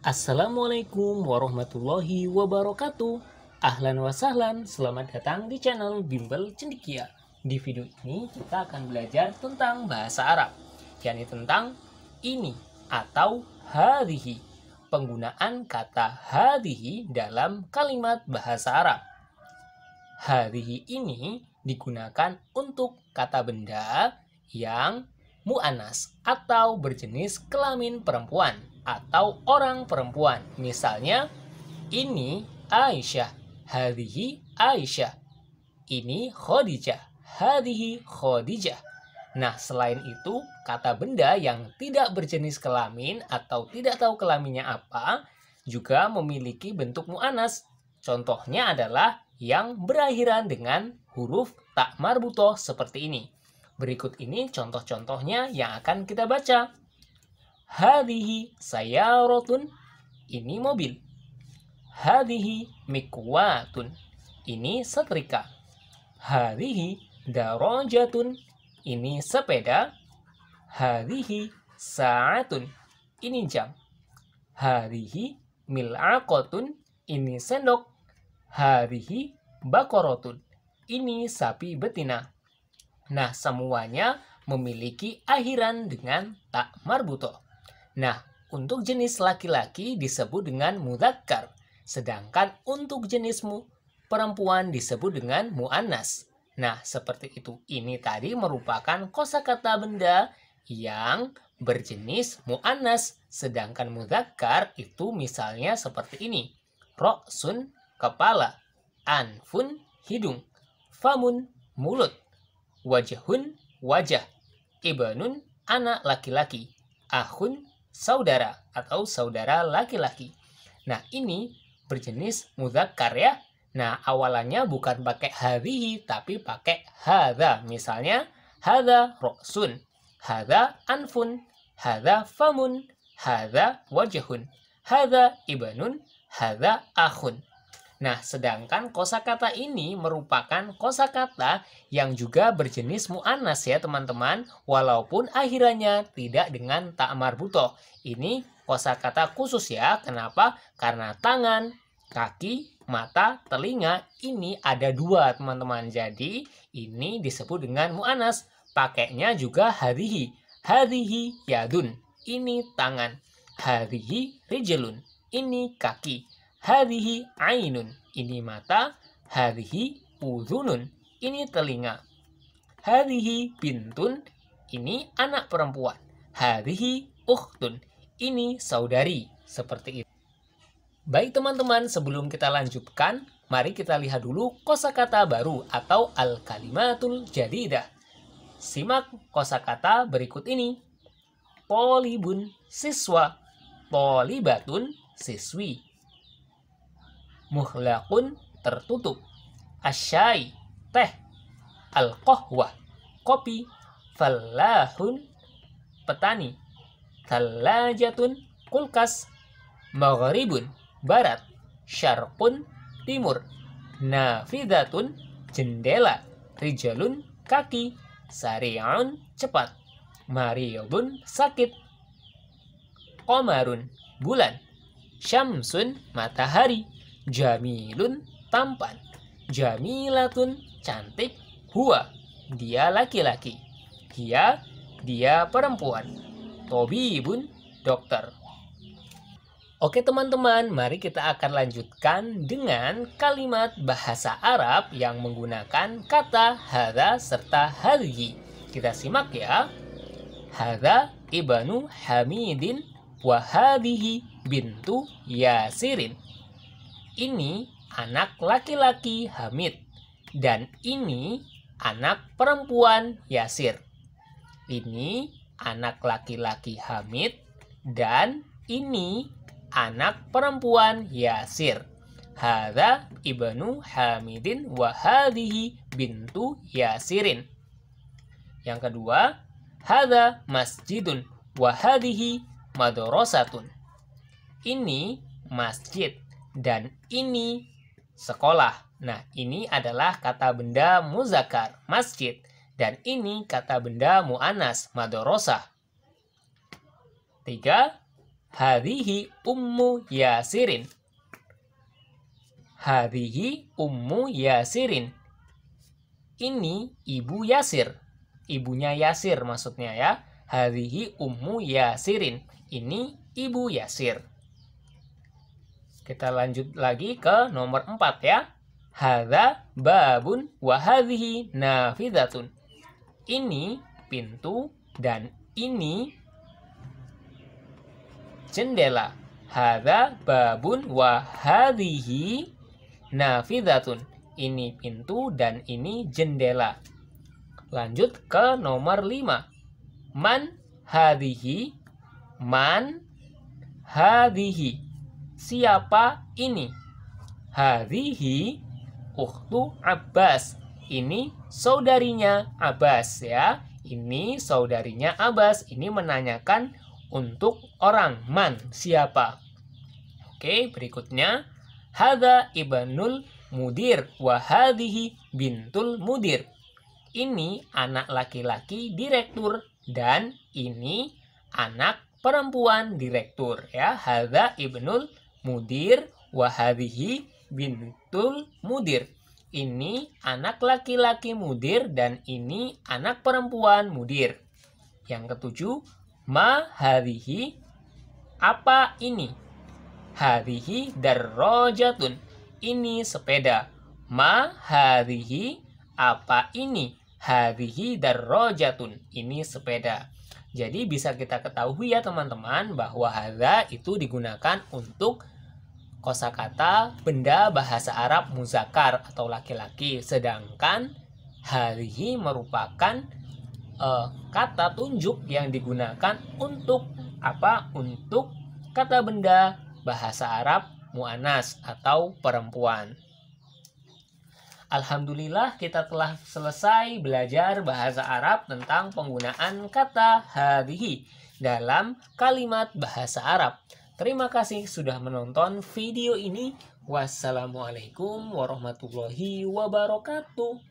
Assalamualaikum warahmatullahi wabarakatuh Ahlan wa sahlan, selamat datang di channel Bimbel Cendikia Di video ini kita akan belajar tentang bahasa Arab yakni tentang ini atau hadihi Penggunaan kata hadihi dalam kalimat bahasa Arab Hadihi ini digunakan untuk kata benda yang mu'anas atau berjenis kelamin perempuan atau orang perempuan. Misalnya, ini Aisyah, hadihi Aisyah. Ini Khadijah, hadihi Khadijah. Nah, selain itu, kata benda yang tidak berjenis kelamin atau tidak tahu kelaminnya apa juga memiliki bentuk mu'anas. Contohnya adalah yang berakhiran dengan huruf tak marbutoh seperti ini. Berikut ini contoh-contohnya yang akan kita baca. Hadihi sayarotun. Ini mobil. Hadihi mikwatun. Ini setrika. Hadihi darojatun Ini sepeda. Hadihi sa'atun. Ini jam. Hadihi milakotun, Ini sendok. Hadihi bakorotun. Ini sapi betina. Nah, semuanya memiliki akhiran dengan tak marbuto. Nah, untuk jenis laki-laki disebut dengan mudakar, sedangkan untuk jenis perempuan disebut dengan mu'anas. Nah, seperti itu. Ini tadi merupakan kosakata benda yang berjenis mu'anas, sedangkan mudakar itu misalnya seperti ini. Roksun, kepala. Anfun, hidung. Famun, mulut. Wajahun, wajah. Ibanun, anak laki-laki. Ahun, saudara atau saudara laki-laki. Nah, ini berjenis muzakkar ya. Nah, awalannya bukan pakai hari tapi pakai hadza. Misalnya hadza ra'sun, hadza anfun, hadza famun, hadza wajhun, hadza ibanun, hadza akhun. Nah, sedangkan kosakata ini merupakan kosakata yang juga berjenis mu'anas ya teman-teman, walaupun akhirnya tidak dengan tak marbuto. Ini kosakata khusus ya. Kenapa? Karena tangan, kaki, mata, telinga ini ada dua teman-teman. Jadi ini disebut dengan mu'anas. Pakainya juga harihi. Harihi yadun. Ini tangan. Harihi rijelun. Ini kaki. Harihi ainun. Ini mata. Harihi udunun Ini telinga. Harihi pintun Ini anak perempuan. Harihi uhtun Ini saudari. Seperti itu. Baik teman-teman, sebelum kita lanjutkan, mari kita lihat dulu kosakata baru atau al-kalimatul jadidah. Simak kosakata berikut ini. Polibun siswa, polibatun siswi, muhlakun tertutup asyai teh al kopi falahun petani thalajatun kulkas maghribun barat syarqun timur nafidatun jendela rijalun kaki sari'un cepat mariyadun sakit komarun bulan syamsun matahari Jamilun tampan. Jamilatun cantik. Hua dia laki-laki. Dia dia perempuan. Tobibun dokter. Oke teman-teman, mari kita akan lanjutkan dengan kalimat bahasa Arab yang menggunakan kata hadha serta hadhi. Kita simak ya. Hadha ibanu Hamidin wahadihi bintu Yasirin ini anak laki-laki Hamid dan ini anak perempuan Yasir. Ini anak laki-laki Hamid dan ini anak perempuan Yasir. Hada ibnu Hamidin wa hadhihi bintu Yasirin. Yang kedua, hada masjidun wa hadhihi madrasatun. Ini masjid dan ini sekolah. Nah, ini adalah kata benda muzakar, masjid. Dan ini kata benda mu'anas, madorosah. Tiga, harihi ummu yasirin. Harihi ummu yasirin. Ini ibu Yasir. Ibunya Yasir maksudnya ya. Harihi ummu yasirin. Ini ibu Yasir. Kita lanjut lagi ke nomor 4 ya. Hadza babun wa hadhihi nafidatun. Ini pintu dan ini jendela. Hadza babun wa hadhihi nafidatun. Ini pintu dan ini jendela. Lanjut ke nomor 5. Man hadhihi man hadhihi siapa ini? harihi uhtu Abbas. Ini saudarinya Abbas ya. Ini saudarinya Abbas. Ini menanyakan untuk orang man siapa. Oke, berikutnya hada ibnul mudir wahadihi bintul mudir. Ini anak laki-laki direktur dan ini anak perempuan direktur ya. Hada ibnul mudir wahadihi bintul mudir. Ini anak laki-laki mudir dan ini anak perempuan mudir. Yang ketujuh, ma apa ini? Hadihi darrojatun. Ini sepeda. Ma apa ini? Hadihi darrojatun. Ini sepeda. Jadi bisa kita ketahui ya teman-teman bahwa hadza itu digunakan untuk kosakata benda bahasa Arab muzakar atau laki-laki sedangkan harihi merupakan uh, kata tunjuk yang digunakan untuk apa untuk kata benda bahasa Arab muanas atau perempuan Alhamdulillah kita telah selesai belajar bahasa Arab tentang penggunaan kata hadihi dalam kalimat bahasa Arab. Terima kasih sudah menonton video ini. Wassalamualaikum warahmatullahi wabarakatuh.